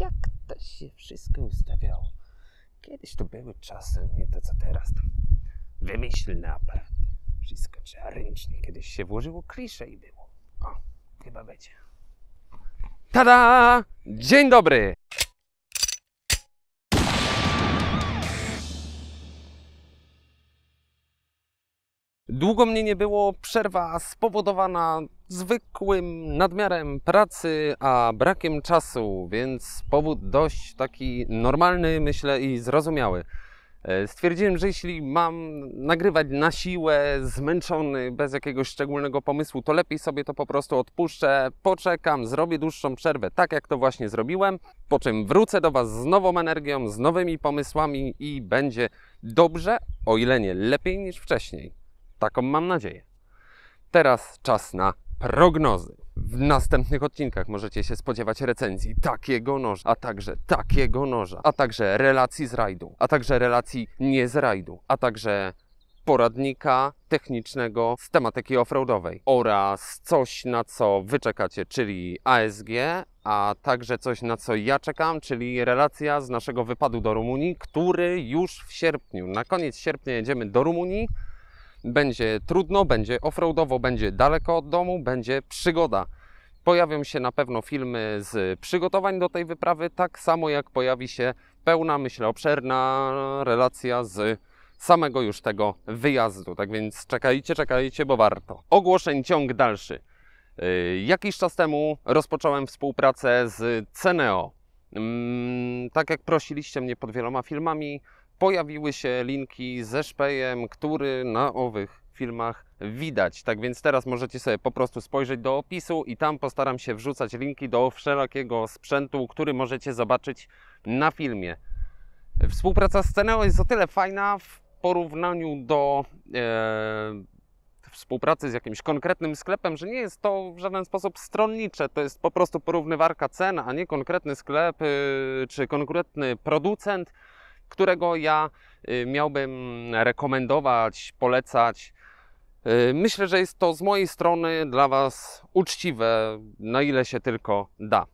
jak to się wszystko ustawiało. Kiedyś to były czasy, nie to co teraz. To wymyślne aparaty. Wszystko trzeba ręcznie. Kiedyś się włożyło klisze i było. O, chyba będzie. Tada! Dzień dobry! Długo mnie nie było, przerwa spowodowana zwykłym nadmiarem pracy, a brakiem czasu, więc powód dość taki normalny, myślę, i zrozumiały. E, stwierdziłem, że jeśli mam nagrywać na siłę, zmęczony, bez jakiegoś szczególnego pomysłu, to lepiej sobie to po prostu odpuszczę, poczekam, zrobię dłuższą przerwę, tak jak to właśnie zrobiłem, po czym wrócę do Was z nową energią, z nowymi pomysłami i będzie dobrze, o ile nie lepiej niż wcześniej. Taką mam nadzieję. Teraz czas na prognozy. W następnych odcinkach możecie się spodziewać recenzji takiego noża, a także takiego noża, a także relacji z rajdu, a także relacji nie z rajdu, a także poradnika technicznego z tematyki offroadowej oraz coś na co wy czekacie, czyli ASG, a także coś na co ja czekam, czyli relacja z naszego wypadu do Rumunii, który już w sierpniu, na koniec sierpnia jedziemy do Rumunii. Będzie trudno, będzie offroadowo, będzie daleko od domu, będzie przygoda. Pojawią się na pewno filmy z przygotowań do tej wyprawy, tak samo jak pojawi się pełna, myślę, obszerna relacja z samego już tego wyjazdu. Tak więc czekajcie, czekajcie, bo warto. Ogłoszeń ciąg dalszy. Y, jakiś czas temu rozpocząłem współpracę z Ceneo. Mm, tak jak prosiliście mnie pod wieloma filmami, pojawiły się linki ze szpejem, który na owych filmach widać. Tak więc teraz możecie sobie po prostu spojrzeć do opisu i tam postaram się wrzucać linki do wszelkiego sprzętu, który możecie zobaczyć na filmie. Współpraca z Ceneo jest o tyle fajna w porównaniu do e, współpracy z jakimś konkretnym sklepem, że nie jest to w żaden sposób stronnicze, to jest po prostu porównywarka cen, a nie konkretny sklep y, czy konkretny producent którego ja y, miałbym rekomendować, polecać. Y, myślę, że jest to z mojej strony dla Was uczciwe, na ile się tylko da.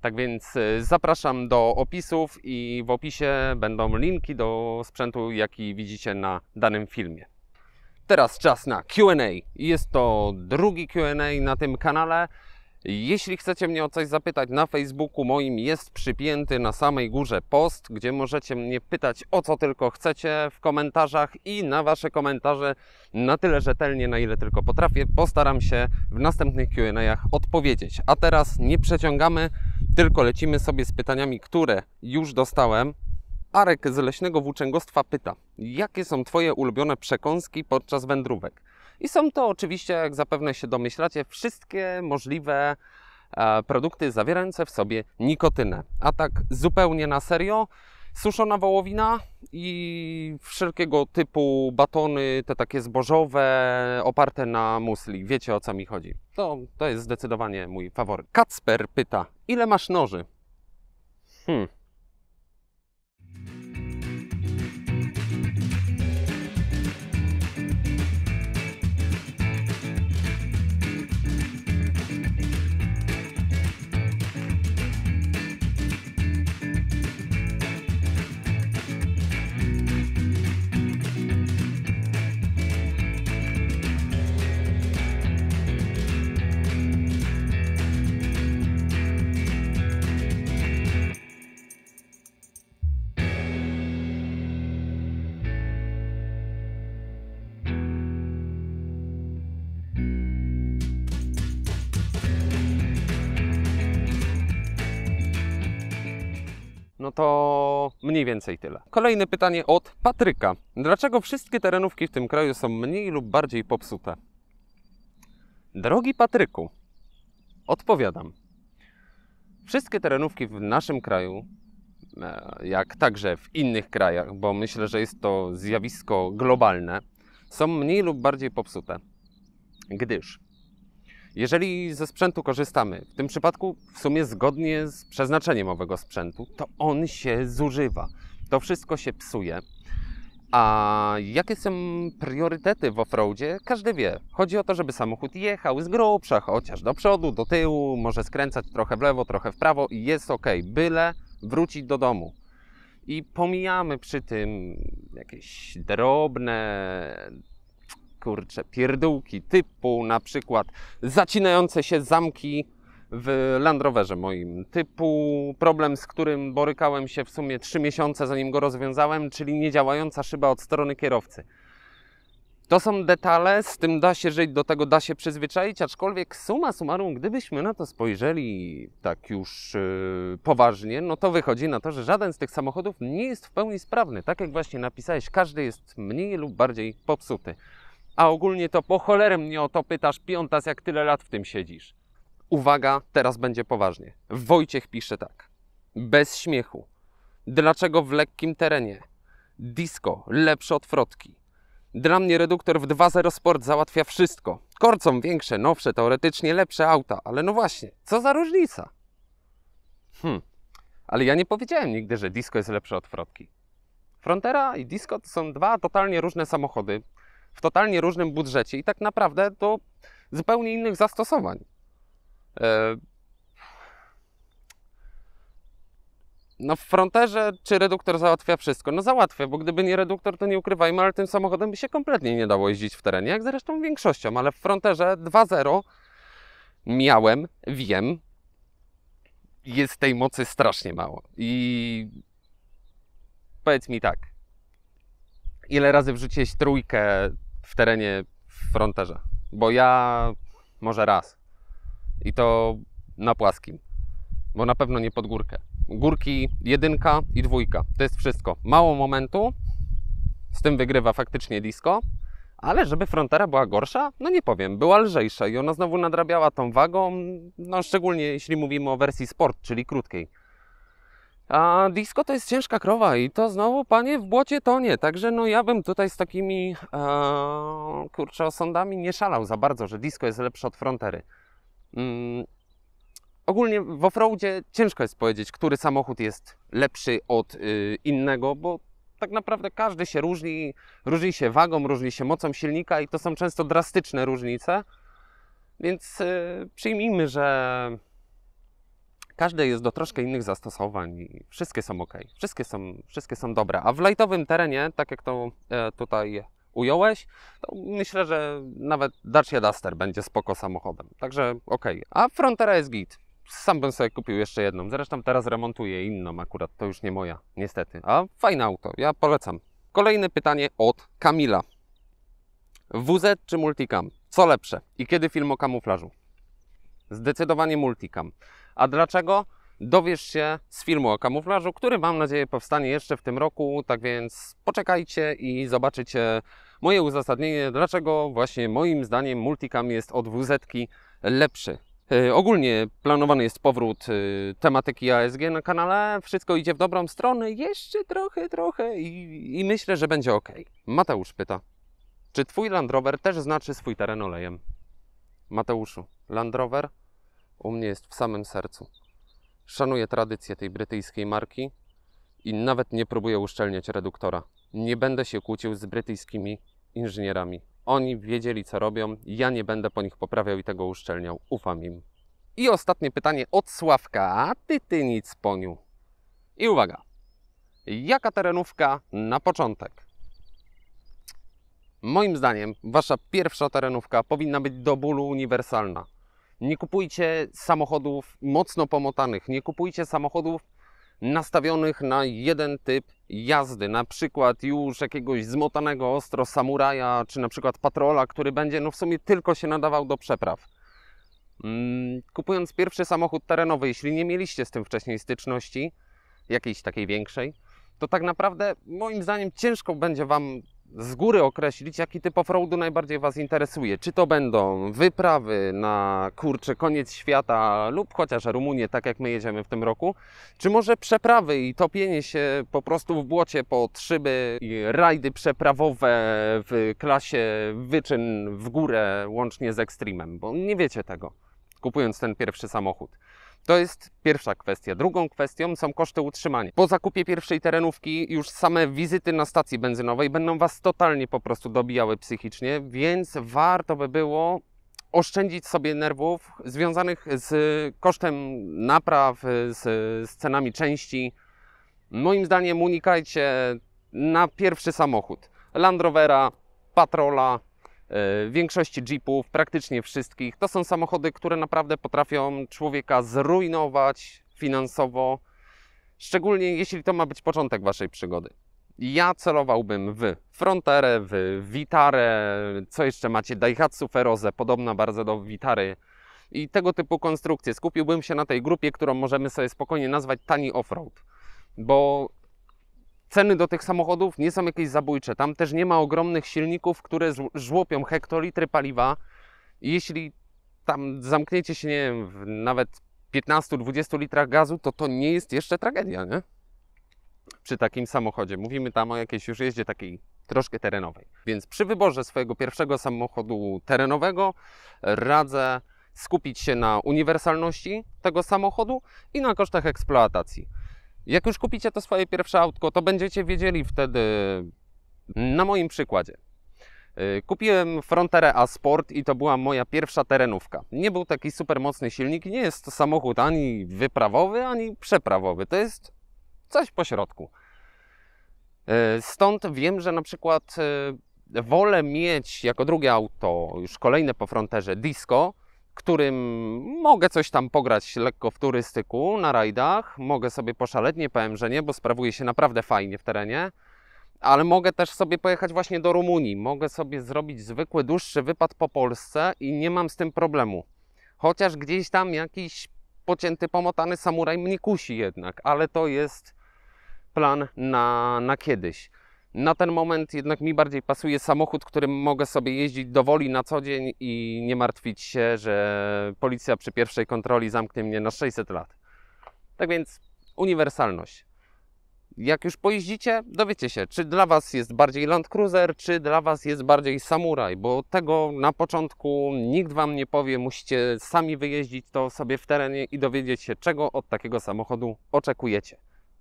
Tak więc y, zapraszam do opisów i w opisie będą linki do sprzętu, jaki widzicie na danym filmie. Teraz czas na QA. Jest to drugi QA na tym kanale. Jeśli chcecie mnie o coś zapytać, na Facebooku moim jest przypięty na samej górze post, gdzie możecie mnie pytać o co tylko chcecie w komentarzach i na Wasze komentarze na tyle rzetelnie, na ile tylko potrafię, postaram się w następnych QA'ach odpowiedzieć. A teraz nie przeciągamy, tylko lecimy sobie z pytaniami, które już dostałem. Arek z Leśnego Włóczęgostwa pyta, jakie są Twoje ulubione przekąski podczas wędrówek? I są to oczywiście, jak zapewne się domyślacie, wszystkie możliwe e, produkty zawierające w sobie nikotynę. A tak zupełnie na serio, suszona wołowina i wszelkiego typu batony, te takie zbożowe, oparte na musli. Wiecie o co mi chodzi. To, to jest zdecydowanie mój faworyt. Kacper pyta, ile masz noży? Hmm. No to mniej więcej tyle. Kolejne pytanie od Patryka. Dlaczego wszystkie terenówki w tym kraju są mniej lub bardziej popsute? Drogi Patryku, odpowiadam. Wszystkie terenówki w naszym kraju, e, jak także w innych krajach, bo myślę, że jest to zjawisko globalne, są mniej lub bardziej popsute. Gdyż jeżeli ze sprzętu korzystamy, w tym przypadku w sumie zgodnie z przeznaczeniem owego sprzętu, to on się zużywa. To wszystko się psuje. A jakie są priorytety w offroadzie? Każdy wie. Chodzi o to, żeby samochód jechał z grubsza, chociaż do przodu, do tyłu, może skręcać trochę w lewo, trochę w prawo i jest ok, byle wrócić do domu. I pomijamy przy tym jakieś drobne kurczę, pierdółki typu na przykład zacinające się zamki w Land Roverze moim, typu problem, z którym borykałem się w sumie 3 miesiące zanim go rozwiązałem, czyli niedziałająca szyba od strony kierowcy. To są detale, z tym da się żyć, do tego da się przyzwyczaić, aczkolwiek suma summarum, gdybyśmy na to spojrzeli tak już yy, poważnie, no to wychodzi na to, że żaden z tych samochodów nie jest w pełni sprawny. Tak jak właśnie napisałeś, każdy jest mniej lub bardziej popsuty. A ogólnie to po cholerę mnie o to pytasz, piątas, jak tyle lat w tym siedzisz. Uwaga, teraz będzie poważnie. Wojciech pisze tak. Bez śmiechu. Dlaczego w lekkim terenie? Disco lepsze od frotki. Dla mnie reduktor w 2.0 Sport załatwia wszystko. Korcą większe, nowsze, teoretycznie lepsze auta, ale no właśnie, co za różnica? Hmm, ale ja nie powiedziałem nigdy, że disco jest lepsze od frotki. Frontera i disco to są dwa totalnie różne samochody, w totalnie różnym budżecie i tak naprawdę do zupełnie innych zastosowań. E, no w fronterze czy reduktor załatwia wszystko? No załatwia, bo gdyby nie reduktor, to nie ukrywajmy, ale tym samochodem by się kompletnie nie dało jeździć w terenie, jak zresztą większością, ale w fronterze 2.0 miałem, wiem, jest tej mocy strasznie mało. I powiedz mi tak, ile razy wrzuciłeś trójkę w terenie fronterza. Bo ja może raz. I to na płaskim. Bo na pewno nie pod górkę. Górki jedynka i dwójka. To jest wszystko. Mało momentu. Z tym wygrywa faktycznie disco. Ale żeby frontera była gorsza? No nie powiem, była lżejsza i ona znowu nadrabiała tą wagą, no szczególnie jeśli mówimy o wersji sport, czyli krótkiej. A disco to jest ciężka krowa i to znowu, panie, w błocie tonie. Także no ja bym tutaj z takimi, e, kurczę, osądami nie szalał za bardzo, że disco jest lepsze od frontery. Mm. Ogólnie w offroadzie ciężko jest powiedzieć, który samochód jest lepszy od y, innego, bo tak naprawdę każdy się różni, różni się wagą, różni się mocą silnika i to są często drastyczne różnice. Więc y, przyjmijmy, że Każde jest do troszkę innych zastosowań. i Wszystkie są ok, wszystkie są, wszystkie są dobre. A w lightowym terenie, tak jak to e, tutaj ująłeś, to myślę, że nawet Dacia Duster będzie spoko samochodem. Także ok. A Frontera jest git. Sam bym sobie kupił jeszcze jedną. Zresztą teraz remontuję inną akurat, to już nie moja, niestety. A fajne auto, ja polecam. Kolejne pytanie od Kamila. WZ czy Multicam? Co lepsze? I kiedy film o kamuflażu? Zdecydowanie multicam. A dlaczego? Dowiesz się z filmu o kamuflażu, który mam nadzieję powstanie jeszcze w tym roku, tak więc poczekajcie i zobaczycie moje uzasadnienie, dlaczego właśnie moim zdaniem multicam jest od wz lepszy. E, ogólnie planowany jest powrót e, tematyki ASG na kanale. Wszystko idzie w dobrą stronę, jeszcze trochę, trochę i, i, myślę, że będzie ok. Mateusz pyta, czy twój Land Rover też znaczy swój teren olejem? Mateuszu, Land Rover u mnie jest w samym sercu. Szanuję tradycję tej brytyjskiej marki i nawet nie próbuję uszczelniać reduktora. Nie będę się kłócił z brytyjskimi inżynierami. Oni wiedzieli, co robią, ja nie będę po nich poprawiał i tego uszczelniał. Ufam im. I ostatnie pytanie od Sławka. Ty, ty nic poniu. I uwaga. Jaka terenówka na początek? Moim zdaniem wasza pierwsza terenówka powinna być do bólu uniwersalna. Nie kupujcie samochodów mocno pomotanych, nie kupujcie samochodów nastawionych na jeden typ jazdy, na przykład już jakiegoś zmotanego ostro samuraja, czy na przykład patrola, który będzie no w sumie tylko się nadawał do przepraw. Mm, kupując pierwszy samochód terenowy, jeśli nie mieliście z tym wcześniej styczności, jakiejś takiej większej, to tak naprawdę moim zdaniem ciężko będzie Wam z góry określić, jaki typ offroadu najbardziej Was interesuje. Czy to będą wyprawy na kurczę koniec świata lub chociaż Rumunię, tak jak my jedziemy w tym roku, czy może przeprawy i topienie się po prostu w błocie po trzyby i rajdy przeprawowe w klasie wyczyn w górę łącznie z ekstremem, bo nie wiecie tego, kupując ten pierwszy samochód. To jest pierwsza kwestia. Drugą kwestią są koszty utrzymania. Po zakupie pierwszej terenówki już same wizyty na stacji benzynowej będą Was totalnie po prostu dobijały psychicznie, więc warto by było oszczędzić sobie nerwów związanych z kosztem napraw, z, z cenami części. Moim zdaniem unikajcie na pierwszy samochód. Land Rovera, Patrola, E, większości jeepów, praktycznie wszystkich. To są samochody, które naprawdę potrafią człowieka zrujnować finansowo, szczególnie jeśli to ma być początek Waszej przygody. Ja celowałbym w Frontier, w Vitare, co jeszcze macie, Daihatsu Feroze, podobna bardzo do Vitary i tego typu konstrukcje. Skupiłbym się na tej grupie, którą możemy sobie spokojnie nazwać tani offroad, bo Ceny do tych samochodów nie są jakieś zabójcze. Tam też nie ma ogromnych silników, które żłopią hektolitry paliwa. Jeśli tam zamkniecie się, nie wiem, w nawet 15-20 litrach gazu, to to nie jest jeszcze tragedia, nie? Przy takim samochodzie. Mówimy tam o jakiejś już jeździe takiej troszkę terenowej. Więc przy wyborze swojego pierwszego samochodu terenowego e, radzę skupić się na uniwersalności tego samochodu i na kosztach eksploatacji. Jak już kupicie to swoje pierwsze autko, to będziecie wiedzieli wtedy, na moim przykładzie. Y, kupiłem Fronterę A Sport i to była moja pierwsza terenówka. Nie był taki super mocny silnik, nie jest to samochód ani wyprawowy, ani przeprawowy. To jest coś pośrodku. Y, stąd wiem, że na przykład y, wolę mieć jako drugie auto, już kolejne po Fronterze, Disco, którym mogę coś tam pograć lekko w turystyku na rajdach, mogę sobie poszaleć, nie powiem, że nie, bo sprawuje się naprawdę fajnie w terenie, ale mogę też sobie pojechać właśnie do Rumunii, mogę sobie zrobić zwykły, dłuższy wypad po Polsce i nie mam z tym problemu. Chociaż gdzieś tam jakiś pocięty, pomotany samuraj mnie kusi jednak, ale to jest plan na, na kiedyś. Na ten moment jednak mi bardziej pasuje samochód, którym mogę sobie jeździć dowoli na co dzień i nie martwić się, że policja przy pierwszej kontroli zamknie mnie na 600 lat. Tak więc uniwersalność. Jak już pojeździcie, dowiecie się, czy dla Was jest bardziej Land Cruiser, czy dla Was jest bardziej Samuraj, bo tego na początku nikt Wam nie powie. Musicie sami wyjeździć to sobie w terenie i dowiedzieć się, czego od takiego samochodu oczekujecie.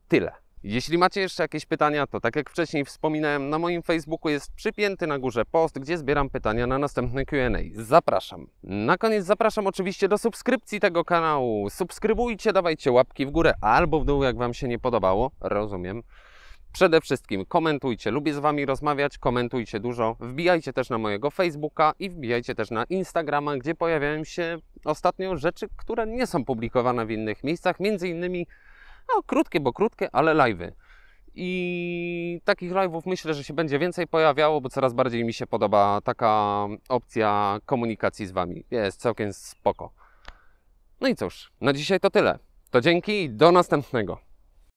Tyle. Jeśli macie jeszcze jakieś pytania, to tak jak wcześniej wspominałem, na moim Facebooku jest przypięty na górze post, gdzie zbieram pytania na następne QA. Zapraszam. Na koniec zapraszam oczywiście do subskrypcji tego kanału. Subskrybujcie, dawajcie łapki w górę albo w dół, jak Wam się nie podobało. Rozumiem. Przede wszystkim komentujcie, lubię z Wami rozmawiać, komentujcie dużo. Wbijajcie też na mojego Facebooka i wbijajcie też na Instagrama, gdzie pojawiają się ostatnio rzeczy, które nie są publikowane w innych miejscach, między innymi no, krótkie, bo krótkie, ale live'y. I takich live'ów myślę, że się będzie więcej pojawiało, bo coraz bardziej mi się podoba taka opcja komunikacji z Wami. Jest całkiem spoko. No i cóż, na dzisiaj to tyle. To dzięki i do następnego.